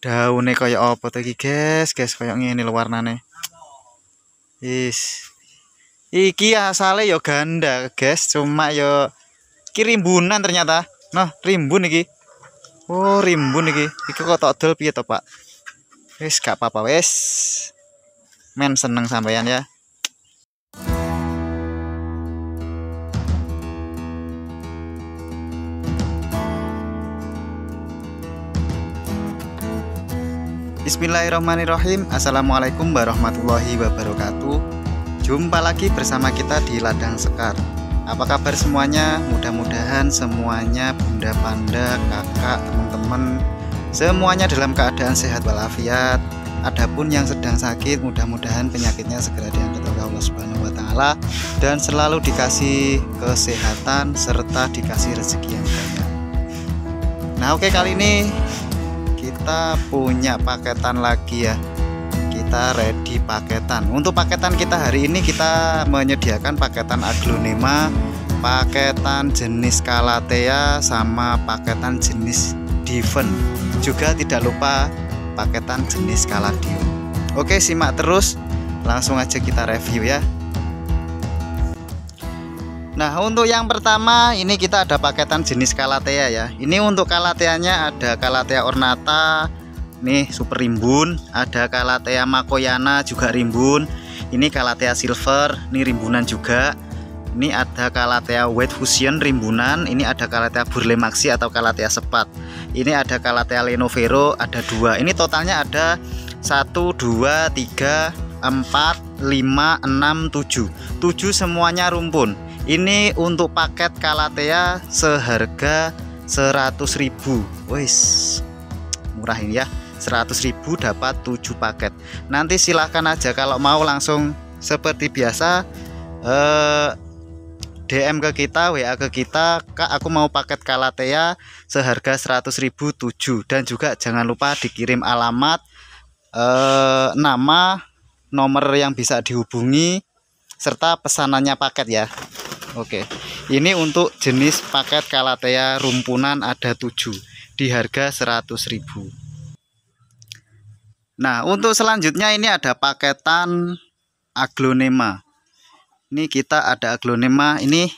daunnya kayak apa lagi guys guys kaya ini warna warnane is iki asale yoga ganda guys cuma yo ya, kirimbunan ternyata nah rimbun iki oh rimbun iki iki kok tak dol piye to Pak wis gak apa-apa wis men seneng sampeyan ya Bismillahirrahmanirrahim Assalamualaikum warahmatullahi wabarakatuh Jumpa lagi bersama kita di Ladang Sekar Apa kabar semuanya? Mudah-mudahan semuanya Bunda Panda, kakak, teman-teman Semuanya dalam keadaan sehat walafiat Adapun yang sedang sakit mudah-mudahan penyakitnya segera diangkat oleh Allah Subhanahu wa taala dan selalu dikasih kesehatan serta dikasih rezeki yang banyak. Nah, oke kali ini kita punya paketan lagi ya kita ready paketan untuk paketan kita hari ini kita menyediakan paketan aglonema paketan jenis kalatea sama paketan jenis diven juga tidak lupa paketan jenis kaladium oke simak terus langsung aja kita review ya Nah untuk yang pertama ini kita ada paketan jenis kalatea ya Ini untuk kalateanya ada kalatea ornata Nih super rimbun Ada kalatea makoyana juga rimbun Ini kalatea silver Ini rimbunan juga Ini ada kalatea white fusion rimbunan Ini ada kalatea burle maxi atau kalatea sepat Ini ada kalatea lenovero ada dua Ini totalnya ada 1, 2, 3, 4, 5, 6, 7 7 semuanya rumpun ini untuk paket Kalatea seharga 100.000. Wis. Murah ini ya. 100.000 dapat 7 paket. Nanti silahkan aja kalau mau langsung seperti biasa eh DM ke kita, WA ke kita, Kak aku mau paket Kalatea seharga 100.007 dan juga jangan lupa dikirim alamat eh, nama, nomor yang bisa dihubungi serta pesanannya paket ya. Oke ini untuk jenis paket kalatea rumpunan ada 7 di harga 100.000 Nah untuk selanjutnya ini ada paketan aglonema ini kita ada aglonema ini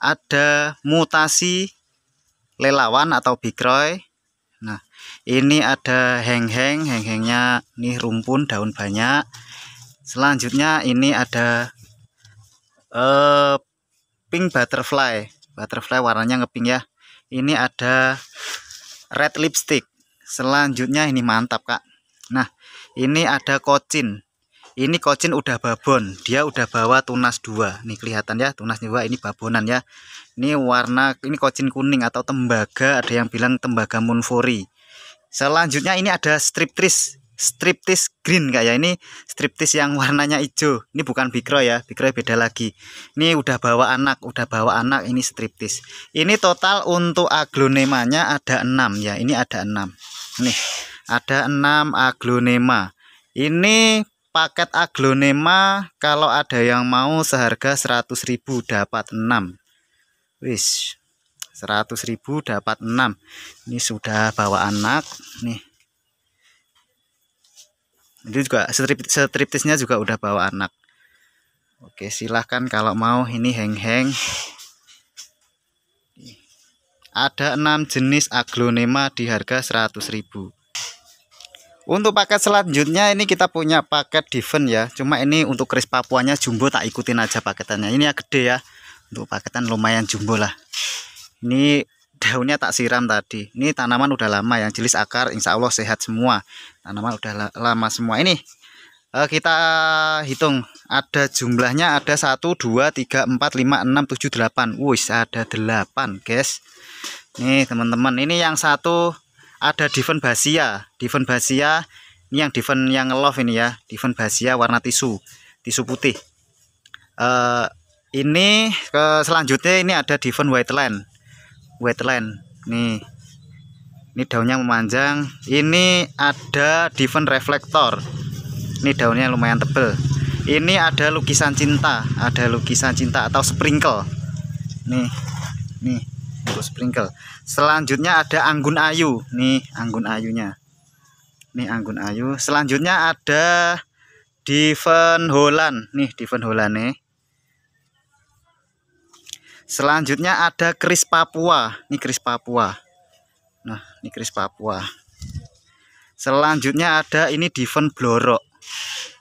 ada mutasi lelawan atau bikroy nah ini ada heng-heng heng-hengnya nih rumpun daun banyak selanjutnya ini ada eh, pink butterfly butterfly warnanya ngeping ya ini ada red lipstick selanjutnya ini mantap kak nah ini ada kocin ini kocin udah babon dia udah bawa tunas dua nih kelihatan ya tunas dua ini babonan ya ini warna ini kocin kuning atau tembaga ada yang bilang tembaga munfori selanjutnya ini ada striptris striptis green kayak ya. ini striptis yang warnanya hijau ini bukan bikro ya bikro beda lagi ini udah bawa anak udah bawa anak ini striptis ini total untuk aglonemanya ada enam ya ini ada enam nih ada enam aglonema ini paket aglonema kalau ada yang mau seharga 100.000 dapat 6 wis 100.000 dapat 6 ini sudah bawa anak nih ini juga setrip striptisnya juga udah bawa anak. Oke, silahkan kalau mau ini heng-heng. Ada 6 jenis aglonema di harga 100.000. Untuk paket selanjutnya ini kita punya paket Diven ya. Cuma ini untuk keris Papuanya jumbo tak ikutin aja paketannya. Ini ya gede ya. Untuk paketan lumayan jumbo lah. Ini daunnya tak siram tadi ini tanaman udah lama yang jenis akar insya Allah sehat semua tanaman udah lama semua ini eh, kita hitung ada jumlahnya ada 1 2 3 4 5 6 7 8 wuih ada 8 guys nih teman-teman ini yang satu ada diven basia diven basia ini yang diven yang love ini ya diven basia warna tisu tisu putih uh, ini ke selanjutnya ini ada diven white line wetland nih ini daunnya memanjang ini ada diven reflektor ini daunnya lumayan tebel ini ada lukisan cinta ada lukisan cinta atau sprinkle nih nih untuk sprinkle selanjutnya ada anggun ayu nih anggun ayunya nih anggun ayu selanjutnya ada diven Holland nih diven Holland nih Selanjutnya ada keris Papua. Ini keris Papua. Nah, ini keris Papua. Selanjutnya ada ini Diven Blorok.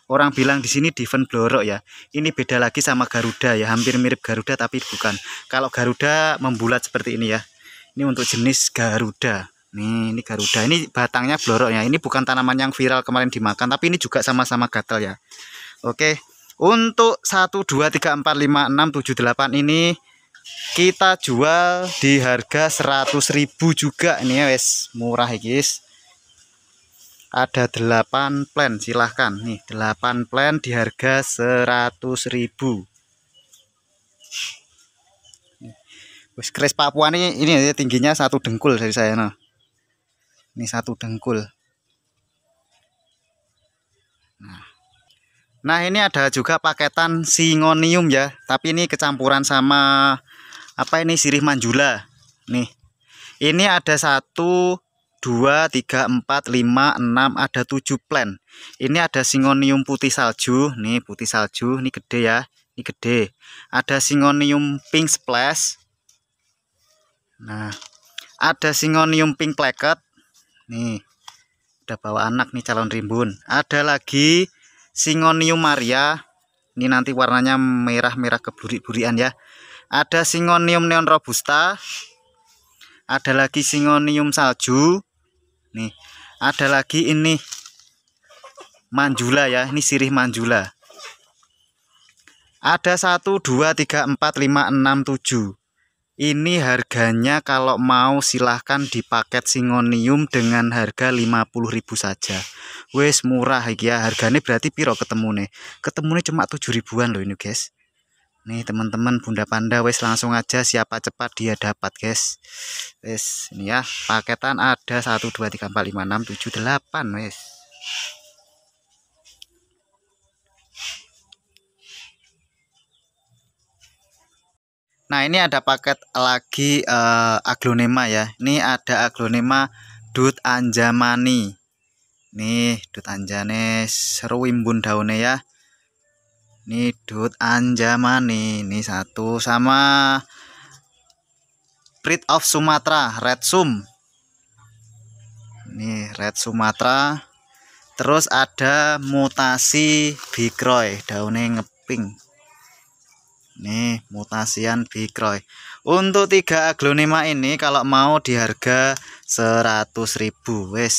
Orang bilang di sini Diven Blorok ya. Ini beda lagi sama Garuda ya. Hampir mirip Garuda tapi bukan. Kalau Garuda membulat seperti ini ya. Ini untuk jenis Garuda. Nih, ini Garuda. Ini batangnya Blorok ya. Ini bukan tanaman yang viral kemarin dimakan, tapi ini juga sama-sama gatel ya. Oke. Untuk 1 2 3 4 5 6 7 8 ini kita jual di harga 100.000 juga ini ya wes murah guys ada 8 plan silahkan nih 8 plan di harga 100.000 wes kris Papua ini ini ya, tingginya satu dengkul dari saya nah ini satu dengkul nah Nah ini ada juga paketan singonium ya Tapi ini kecampuran sama apa ini sirih manjula nih ini ada satu dua tiga empat lima enam ada tujuh plan ini ada singonium putih salju nih putih salju ini gede ya ini gede ada singonium pink splash nah ada singonium pink pleket nih udah bawa anak nih calon rimbun ada lagi singonium maria ini nanti warnanya merah-merah keburi-burian ya ada singonium neon robusta ada lagi singonium salju nih ada lagi ini manjula ya ini sirih manjula ada 1 2 3 4 5 6 7 ini harganya kalau mau silahkan di paket singonium dengan harga 50.000 saja wes murah ya harganya berarti piro ketemu nih ketemu nih cuma 7 ribuan loh ini guys nih teman-teman bunda panda wes langsung aja siapa cepat dia dapat guys wes ini ya paketan ada 1 2 3 4 5 6 7 8 wes Nah ini ada paket lagi uh, aglonema ya. Ini ada aglonema dut anjamani. Nih dut anjane seruimbun daunnya ya. Nidut Anjamani ini satu sama Prit of Sumatra, Red Sum ini Red Sumatra. terus ada mutasi Bikroy daunnya ngeping Ini mutasian Bikroy untuk tiga aglonema ini kalau mau di harga 100.000 wes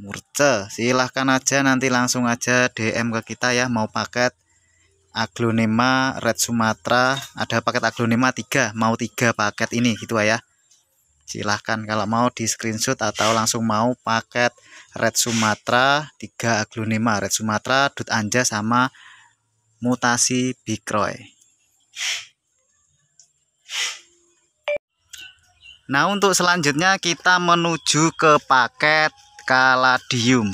murce silahkan aja nanti langsung aja DM ke kita ya mau paket aglonema red Sumatra, ada paket aglonema 3 mau 3 paket ini gitu ya silahkan kalau mau di screenshot atau langsung mau paket red Sumatra 3 aglonema red Sumatra, dut anja sama mutasi bikroy nah untuk selanjutnya kita menuju ke paket kaladium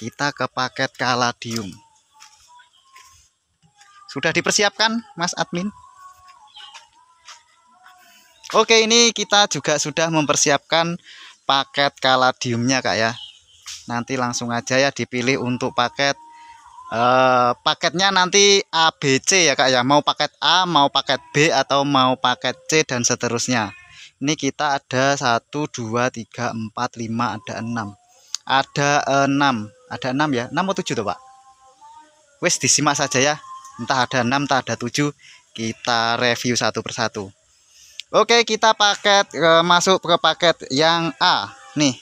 kita ke paket kaladium sudah dipersiapkan Mas admin? Oke, ini kita juga sudah mempersiapkan paket kaladiumnya Kak ya. Nanti langsung aja ya dipilih untuk paket Uh, paketnya nanti ABC ya Kak ya. Mau paket A, mau paket B atau mau paket C dan seterusnya. Ini kita ada 1 2 3 4 5 ada 6. Ada 6, ada 6 ya. 6 atau 7 tuh, Pak. Wes disimak saja ya entah ada 6 entah ada 7 kita review satu persatu Oke kita paket e, masuk ke paket yang A nih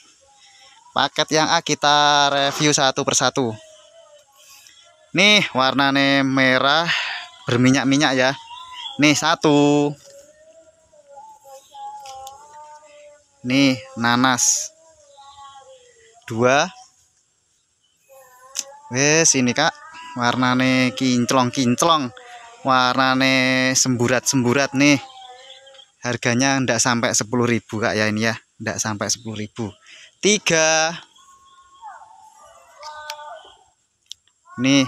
paket yang A kita review satu persatu nih warnanya merah berminyak-minyak ya nih satu nih nanas dua wes ini kak warnane kinclong-kinclong warnane semburat-semburat nih harganya ndak sampai 10.000 Kak ya ini ya ndak sampai ribu tiga nih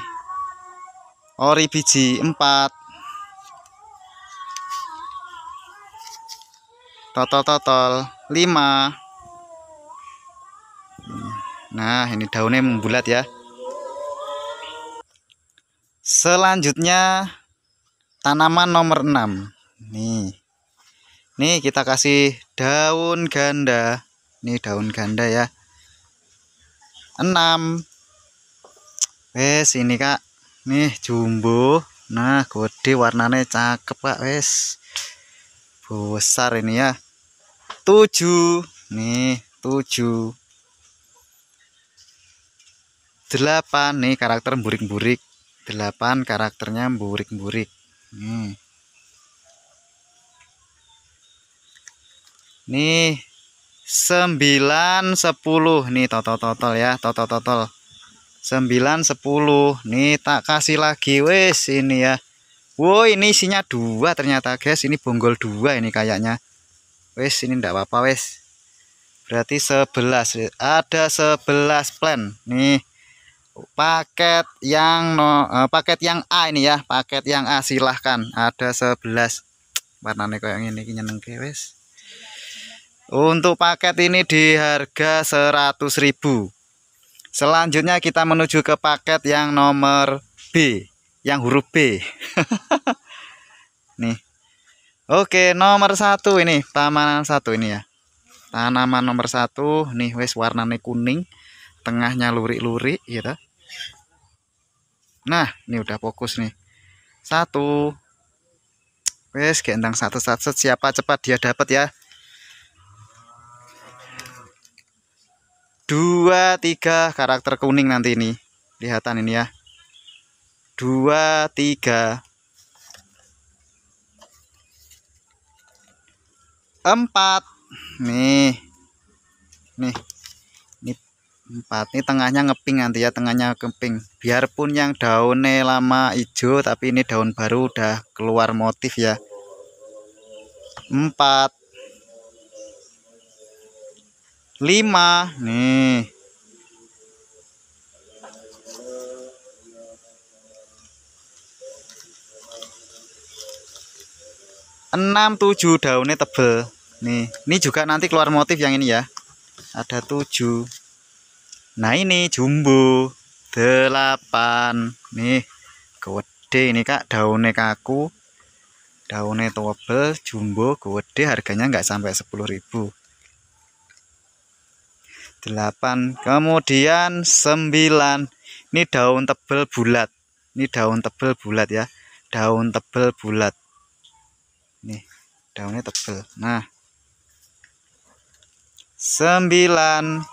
ori biji 4 total total 5 nah ini daunnya membulat ya selanjutnya tanaman nomor 6 nih nih kita kasih daun ganda nih daun ganda ya 6 wes ini kak nih jumbo nah gede warnanya cakep kak wes besar ini ya 7 nih 7 8 nih karakter burik-burik 8 karakternya burik-burik hmm. nih 9 10 nih total total ya total total 9 10 nih tak kasih lagi wes ini ya Wow ini isinya dua ternyata guys ini bonggol dua ini kayaknya wes ini ndak apa-apa wes berarti 11 ada 11 plan nih paket yang no, eh, paket yang A ini ya paket yang A silahkan ada 11 warnanya yang ini nyeneng kewes untuk paket ini di harga 100.000 selanjutnya kita menuju ke paket yang nomor B yang huruf B nih Oke nomor satu ini tamanan satu ini ya tanaman nomor satu nih wes warna warnanya kuning tengahnya lurik-lurik gitu nah ini udah fokus nih satu wes gendang satu satu siapa cepat dia dapat ya dua tiga karakter kuning nanti ini lihatan ini ya dua tiga empat nih nih empat ini tengahnya ngeping nanti ya tengahnya keping biarpun yang daunnya lama hijau tapi ini daun baru udah keluar motif ya empat lima nih enam tujuh daunnya tebel nih ini juga nanti keluar motif yang ini ya ada tujuh nah ini jumbo 8 nih gede ini kak daunnya kaku daunnya tobel jumbo gede harganya nggak sampai ribu 8 kemudian 9 ini daun tebel bulat ini daun tebel bulat ya daun tebel bulat nih daunnya tebel nah 9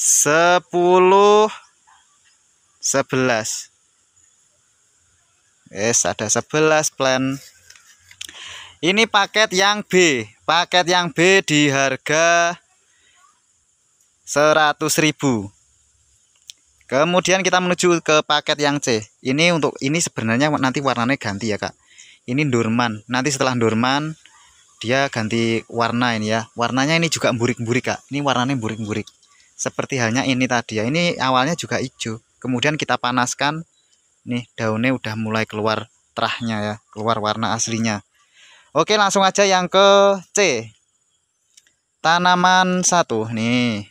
10 11 Yes, ada 11 plan. Ini paket yang B. Paket yang B di harga 100.000. Kemudian kita menuju ke paket yang C. Ini untuk ini sebenarnya nanti warnanya ganti ya, Kak. Ini dorman. Nanti setelah dorman dia ganti warna ini ya. Warnanya ini juga burik-burik, Kak. Ini warnanya burik-burik seperti halnya ini tadi ya ini awalnya juga hijau kemudian kita panaskan nih daunnya udah mulai keluar terahnya ya keluar warna aslinya Oke langsung aja yang ke C tanaman satu nih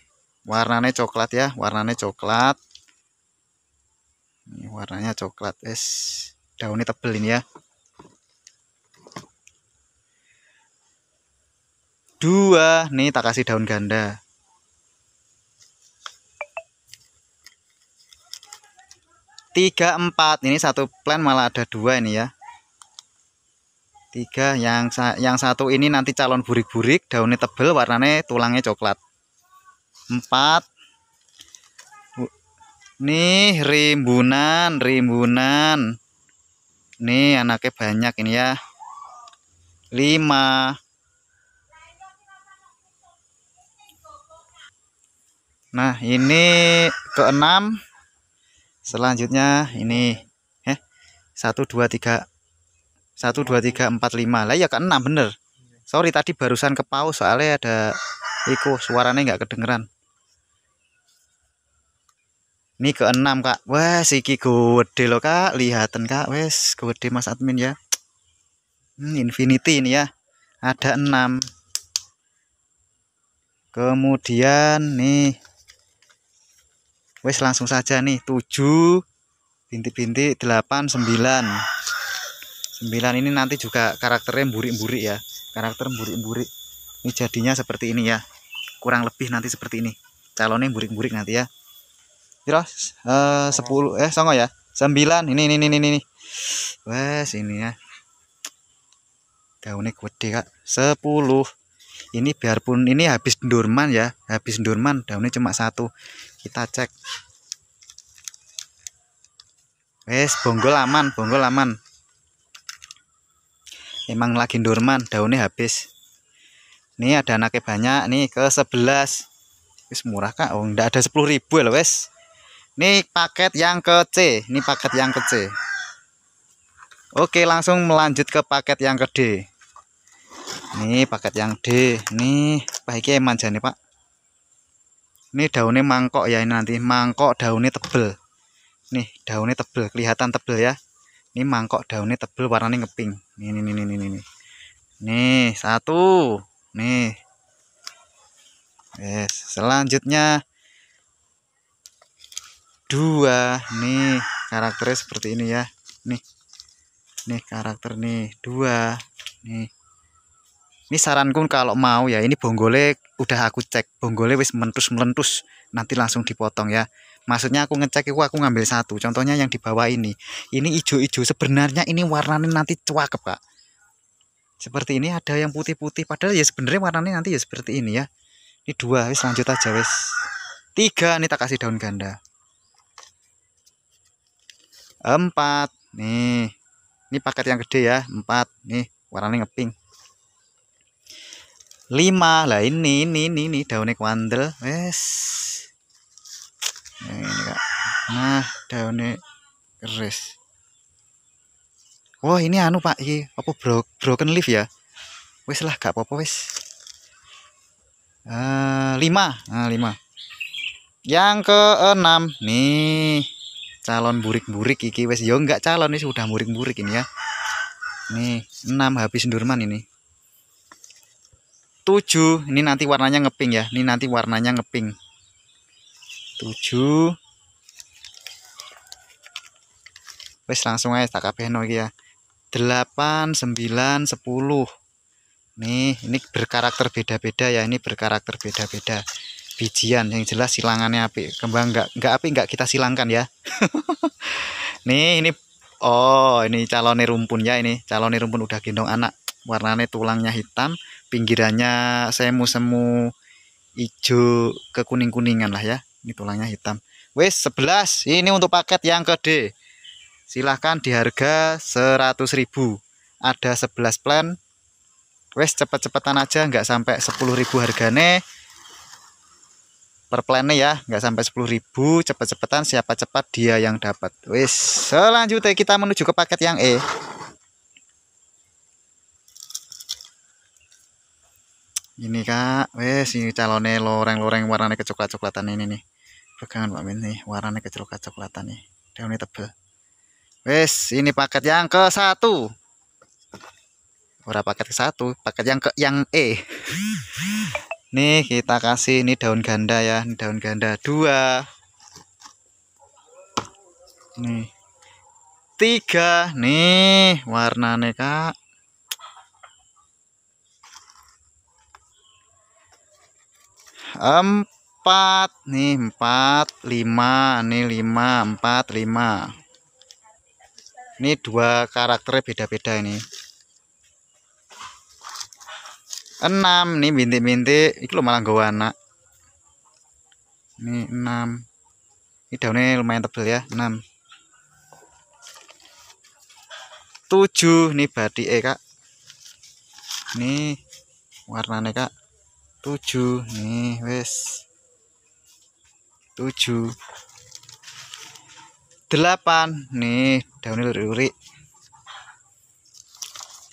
warnanya coklat ya warnanya coklat ini warnanya coklat es daunnya tebel ini ya dua nih tak kasih daun ganda tiga empat ini satu plan malah ada dua ini ya tiga yang yang satu ini nanti calon burik-burik daunnya tebel warnanya tulangnya coklat empat nih rimbunan rimbunan nih anaknya banyak ini ya lima nah ini keenam selanjutnya ini eh 1 2 3 1 2 3 4 5 lah ya ke 6 bener sorry tadi barusan ke paus soalnya ada iku suaranya nggak kedengeran ini ke enam kak wah siki gede loh kak lihatan kak wes gede mas admin ya hmm, infinity ini ya ada enam kemudian nih wes langsung saja nih 7 bintik-bintik 8 9 9 ini nanti juga karakternya burik-burik ya karakter burik-burik ini jadinya seperti ini ya kurang lebih nanti seperti ini calonnya burik-burik nanti ya kira uh, 10 eh songo ya 9 ini ini ini ini wes ini ya daunnya gede kak 10 ini biarpun ini habis dorman ya habis dorman daunnya cuma satu kita cek wes bonggol aman bonggol aman emang lagi dorman daunnya habis ini ada anaknya banyak nih ke 11 wis murah kak oh enggak ada 10 ribu ya, loh wes ini paket yang ke C ini paket yang ke C Oke langsung melanjut ke paket yang ke D ini paket yang D nih pak emang jani pak ini daunnya mangkok ya ini nanti mangkok daunnya tebel nih daunnya tebel kelihatan tebel ya ini mangkok daunnya tebel warnanya ngeping nih nih nih nih nih nih, nih satu nih yes selanjutnya dua nih karakternya seperti ini ya nih nih karakter nih dua nih ini saranku kalau mau ya ini bonggole udah aku cek bonggole wis mentus melentus nanti langsung dipotong ya maksudnya aku ngecek itu aku ngambil satu contohnya yang di bawah ini ini ijo-ijo sebenarnya ini warnanya nanti cuakep pak. seperti ini ada yang putih-putih padahal ya sebenarnya warnanya nanti ya seperti ini ya ini dua wis lanjut aja wis tiga ini tak kasih daun ganda empat nih ini paket yang gede ya empat nih warnanya ngeping lima lah ini ini ini, ini daunnya kwandel wes nah, nah, daunnya keris wah ini anu pak ini apa bro broken leaf ya wes lah gak apa-apa wes uh, lima nah, lima yang keenam nih calon burik-burik iki wes yo enggak calon ini sudah burik-burik ini ya nih enam habis durman ini 7 ini nanti warnanya ngeping ya ini nanti warnanya ngeping 7 wes langsung aja tak kabeh no ya 8 9 10 nih ini berkarakter beda-beda ya ini berkarakter beda-beda bijian yang jelas silangannya api kembang enggak enggak api enggak kita silangkan ya nih ini oh ini calonnya rumpun ya ini calonnya rumpun udah gendong anak warnanya tulangnya hitam pinggirannya semu-semu hijau kekuning-kuningan lah ya ini tulangnya hitam wes 11 ini untuk paket yang ke D silahkan di harga 100.000 ada 11 plan wes cepet-cepetan aja nggak sampai 10.000 hargane per plannya ya nggak sampai 10.000 cepet-cepetan siapa cepat dia yang dapat wes selanjutnya kita menuju ke paket yang E ini kak wes ini calonnya loreng-loreng warnanya kecoklat-coklatan ini nih pegangan Pak Min nih warnanya kecoklat-coklatan nih daunnya tebel wes ini paket yang ke satu berapa paket ke satu paket yang ke yang E nih kita kasih ini daun ganda ya ini daun ganda dua nih tiga nih warnanya kak empat nih empat lima nih lima empat lima ini dua karakter beda-beda ini enam nih bintik-bintik itu lo malah gawa anak ini enam ini daunnya lumayan tebel ya enam tujuh nih badi eh kak ini warnanya kak tujuh nih wes tujuh delapan nih daunnya lurik luri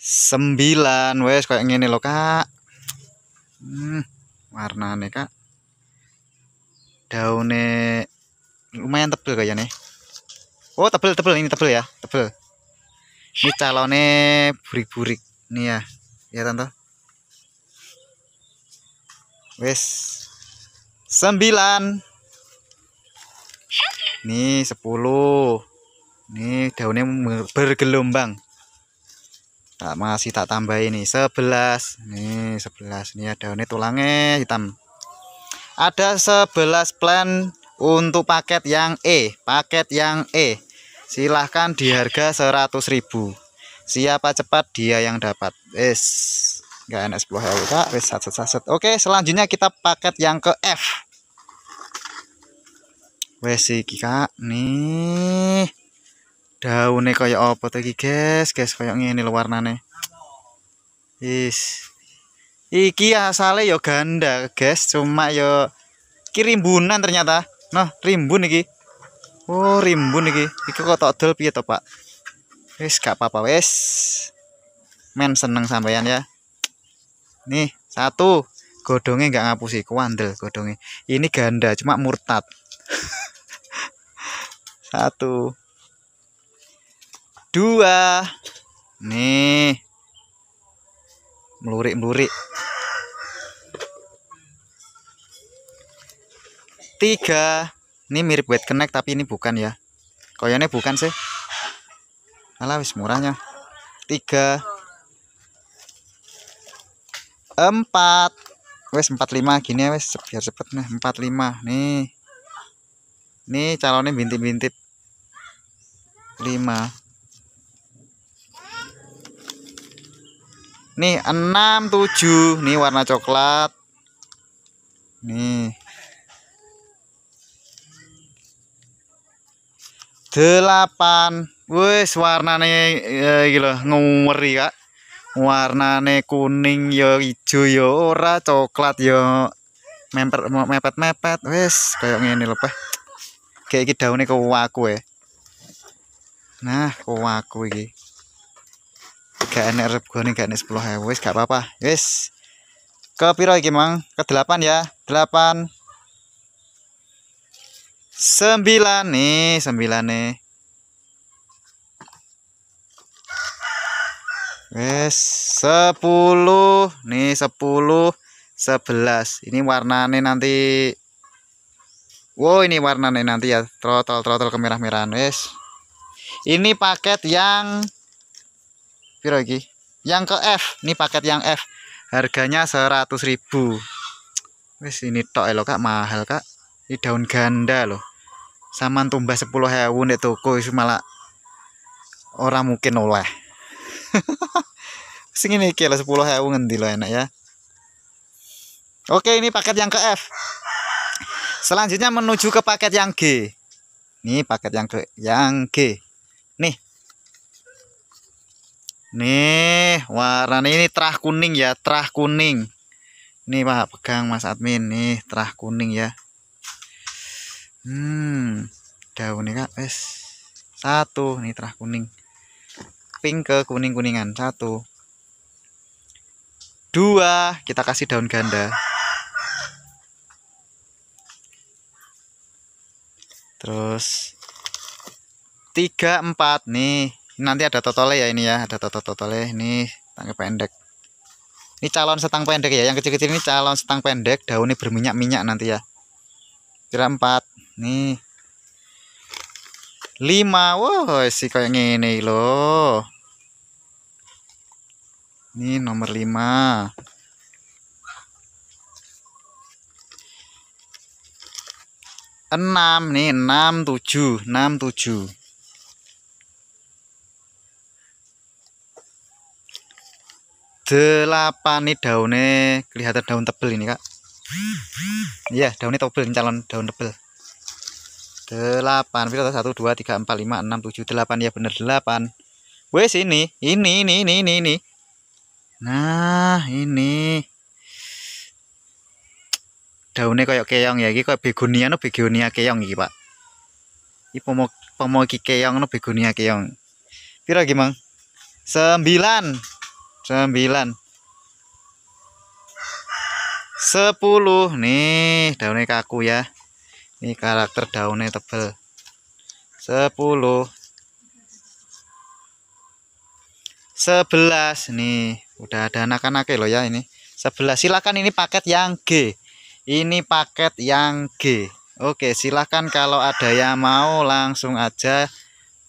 sembilan wes kayak gini loh kak hmm, warna nih kak daunnya lumayan tebel kayaknya nih oh tebel tebel ini tebel ya tebel ini calonnya burik-burik nih ya ya tante Wes. Sembilan. ini sepuluh. ini daunnya bergelombang. Tak masih tak tambah ini sebelas. Nih sebelas. Nih ya, daunnya tulangnya hitam. Ada sebelas plan untuk paket yang E, paket yang E. Silahkan di harga ribu Siapa cepat dia yang dapat. wes gak GNS 10 HWK wes satu satu oke selanjutnya kita paket yang ke F wes iki kak nih daunnya kayak apa tadi guys guys kayak ini warna nih is iki asale yo ganda guys cuma yo kirimbunan ternyata nah rimbun iki oh rimbun iki iki kok tak dol piye to pak wis gak apa-apa wis men seneng sampeyan ya nih satu godongnya nggak ngapusi kuandel godongnya ini ganda cuma murtad satu dua nih melurik melurik tiga ini mirip wet connect tapi ini bukan ya koyone bukan sih alah wis murahnya tiga empat wes empat lima gini ya wes biar cepet nih empat lima nih nih calonnya bintip bintip lima nih enam tujuh nih warna coklat nih delapan wes warnanya e, gila ngomori kak warnane kuning yo ya ijo yo ya ora coklat yo memper mepet mepet wes kayak gini loh peh kayak daunnya ke waku ya nah ke waku iki gak enek nih gak sepuluh ya wes gak apa-apa wes ke piro lagi mang ke delapan ya delapan sembilan nih sembilan nih Wes, eh, 10. Nih 10, 11. Ini warna nih nanti Wow, ini warna nih nanti ya, trotol trotol kemerah-merahan. Wes. Ini paket yang piro iki? Yang ke F. Ini paket yang F. Harganya 100.000. Wes ini tok lo Kak, mahal Kak. Ini daun ganda loh. Saman tumbas sepuluh hewan nek toko itu malah orang mungkin oleh. sing ini kira sepuluh hewan ngendi lo enak ya oke ini paket yang ke F selanjutnya menuju ke paket yang G ini paket yang ke yang G nih nih warna ini terah kuning ya terah kuning nih pak pegang mas admin nih terah kuning ya hmm daunnya kak es satu nih terah kuning pink ke kuning-kuningan. Satu. Dua, kita kasih daun ganda. Terus tiga empat nih. Nanti ada totole ya ini ya, ada toto totole ini tangga pendek. Ini calon setang pendek ya, yang kecil-kecil ini calon setang pendek, daunnya berminyak-minyak nanti ya. Kira empat nih lima wow sih kayak gini loh ini nomor 5. enam nih enam 7 enam 7 delapan nih daunnya kelihatan daun tebel ini kak iya daunnya tebel ini calon daun tebel delapan 1 satu dua tiga empat lima enam tujuh ya bener delapan wes ini ini ini ini ini Nah, ini. Daunnya kayak keong ya, iki kayak begonia no begonia keong ini Pak. Ini pomo pomo keong no begonia keong. Pira gimang? Sembilan, sembilan, sepuluh Nih, daunnya kaku ya. Ini karakter daunnya tebel. Sepuluh, sebelas nih udah ada anak-anaknya lo ya ini sebelah silakan ini paket yang G ini paket yang G Oke silakan kalau ada yang mau langsung aja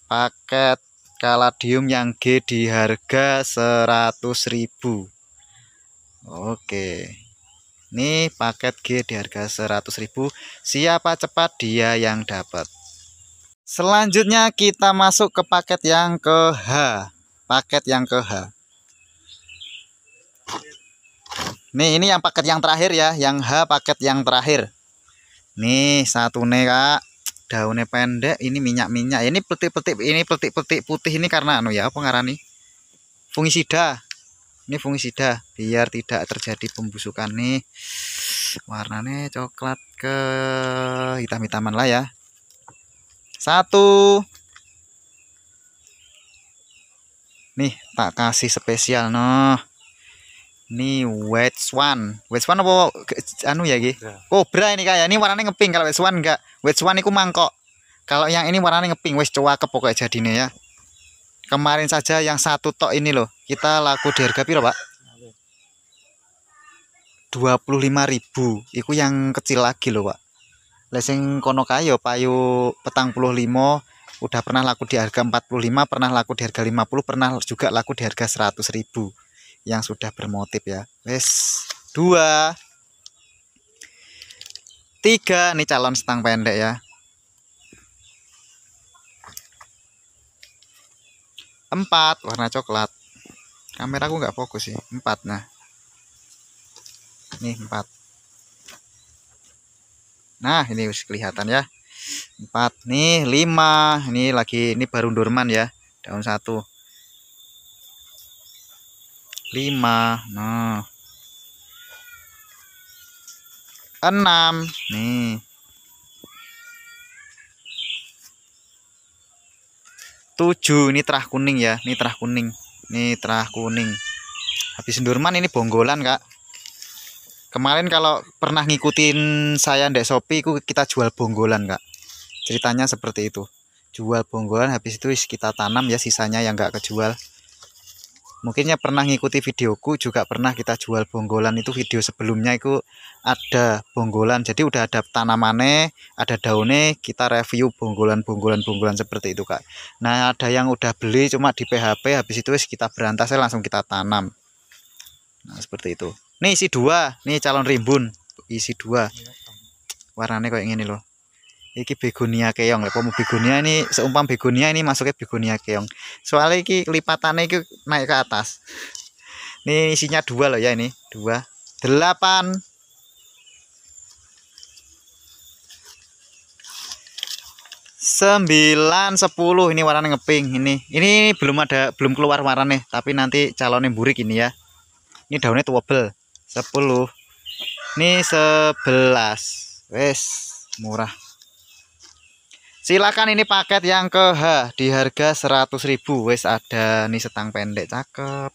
paket kaladium yang G di harga 100.000 Oke ini paket G di harga 100.000 siapa cepat dia yang dapat selanjutnya kita masuk ke paket yang ke H paket yang ke H Nih, ini yang paket yang terakhir ya, yang H paket yang terakhir. Nih, satu nih, Kak. Daunnya pendek, ini minyak-minyak. Ini petik-petik, ini petik-petik putih ini karena anu ya, apa ngarani? Fungisida. Ini fungisida biar tidak terjadi pembusukan nih. Warnanya coklat ke hitam-hitaman lah ya. Satu. Nih, tak kasih spesial noh. Ini Wet Swan. Wet Swan apa anu ya Ki? Ya. Kobra ini kayak ya. ini warnanya ngeping kalau Wet Swan enggak. Wet Swan itu mangkok. Kalau yang ini warnanya ngepink wis ke pokoknya jadinya ya. Kemarin saja yang satu tok ini loh. Kita laku di harga piro, Pak? 25.000. Iku yang kecil lagi loh, Pak. leseng kono kayo payu petang puluh limo udah pernah laku di harga 45, pernah laku di harga 50, pernah juga laku di harga ribu yang sudah bermotif ya wes dua tiga nih calon stang pendek ya empat warna coklat kameraku nggak fokus sih empat nah ini empat nah ini kelihatan ya empat nih lima ini lagi ini baru dorman ya daun satu lima nah enam nih 7 ini terah kuning ya ini terah kuning ini terah kuning habis Durman ini bonggolan kak kemarin kalau pernah ngikutin saya ndek Shopee ku kita jual bonggolan kak ceritanya seperti itu jual bonggolan habis itu kita tanam ya sisanya yang nggak kejual mungkinnya pernah ngikuti videoku juga pernah kita jual bonggolan itu video sebelumnya itu ada bonggolan jadi udah ada tanamannya ada daunnya kita review bonggolan bonggolan bonggolan seperti itu kak nah ada yang udah beli cuma di PHP habis itu kita berantasnya langsung kita tanam nah seperti itu nih isi dua nih calon rimbun isi dua warnanya kayak gini loh iki begonia keong lepo mau begonia ini seumpam begonia ini masuknya begonia keong soalnya iki lipatannya iki naik ke atas ini isinya dua loh ya ini dua delapan sembilan sepuluh ini warna ngeping ini ini belum ada belum keluar warna nih. tapi nanti calonnya burik ini ya ini daunnya tuwebel sepuluh ini sebelas wes murah silakan ini paket yang ke H di harga 100.000 wes ada nih setang pendek cakep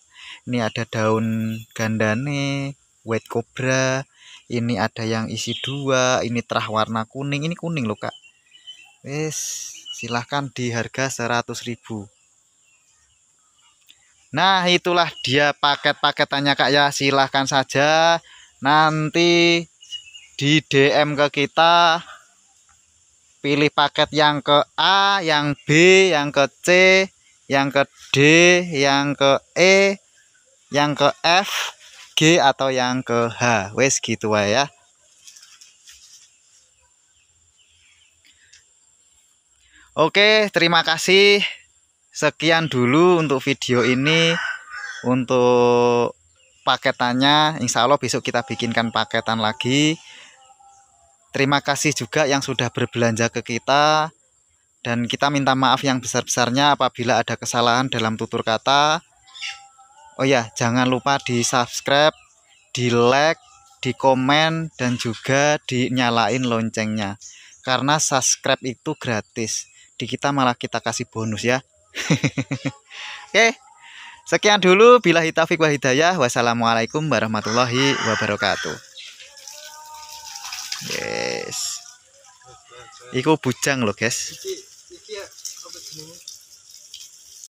ini ada daun gandane white cobra ini ada yang isi dua ini terah warna kuning ini kuning loh kak wes silahkan di harga 100.000 nah itulah dia paket-paketannya kak ya silahkan saja nanti di DM ke kita pilih paket yang ke A yang B yang ke C yang ke D yang ke E yang ke F G atau yang ke H wes gitu ya Oke terima kasih sekian dulu untuk video ini untuk paketannya Insya Allah besok kita bikinkan paketan lagi Terima kasih juga yang sudah berbelanja ke kita dan kita minta maaf yang besar-besarnya apabila ada kesalahan dalam tutur kata. Oh ya, jangan lupa di subscribe, di like, di komen dan juga dinyalain loncengnya. Karena subscribe itu gratis. Di kita malah kita kasih bonus ya. Oke. Sekian dulu bila hitafiq wa hidayah. Wassalamualaikum warahmatullahi wabarakatuh. Yes. Iku bujang loh, guys. Ya,